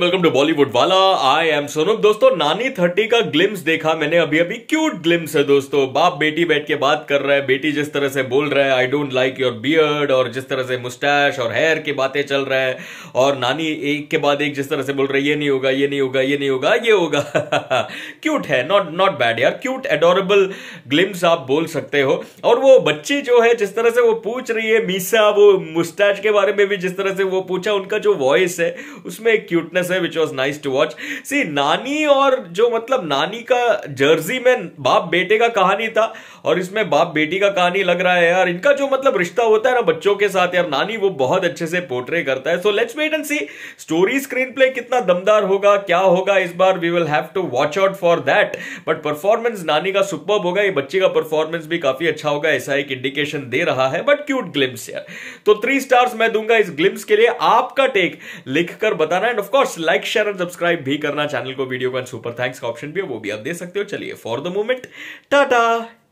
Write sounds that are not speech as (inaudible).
welcome to Bollywood वाला I am Sonam दोस्तों नानी थर्टी का ग्लिम्स देखा मैंने अभी अभी क्यूट ग्लिम्स है दोस्तों बाप बेटी बैठ के बात कर रहा है बेटी जिस तरह से बोल रहा है I don't like your beard और जिस तरह से मुस्टैश और हेयर की बातें चल रहा है और नानी एक के बाद एक जिस तरह से बोल रहा है ये नहीं होगा ये नहीं होगा ये नहीं होगा ये होगा क्यूट (laughs) है नॉट नॉट बैड यार क्यूट एडोरेबल ग्लिम्स आप बोल सकते हो और वो बच्ची जो है जिस तरह से वो पूछ रही है मीसा वो मुस्टैश के बारे में भी जिस तरह से वो पूछा उनका जो वॉइस है उसमें क्यूटनेस सीरियस है which was nice to watch see Nani और जो मतलब नानी का जर्जी में बाप बेटे का कहानी था और इसमें बाप बेटी का कहानी लग रहा है यार इनका जो मतलब रिश्ता होता है ना बच्चों के साथ यार नानी वो बहुत अच्छे से पोर्ट्रे करता है so let's wait and see story screenplay कितना दमदार होगा क्या होगा इस बार we will have to watch out for that but performance Nani का सुपर होगा ये बच्चे का परफॉर्मेंस भी काफी अच्छा होगा ऐसा एक इंडिकेशन दे रहा है बट क्यूट ग्लिम्स यार तो थ्री स्टार्स मैं दूंगा इस ग्लिम्स के लिए आपका टेक लिखकर बताना and of course of course like share और सब्सक्राइब भी करना चैनल को वीडियो का सुपर थैंक्स का ऑप्शन भी है वो भी आप दे सकते हो चलिए फॉर द मोमेंट टाटा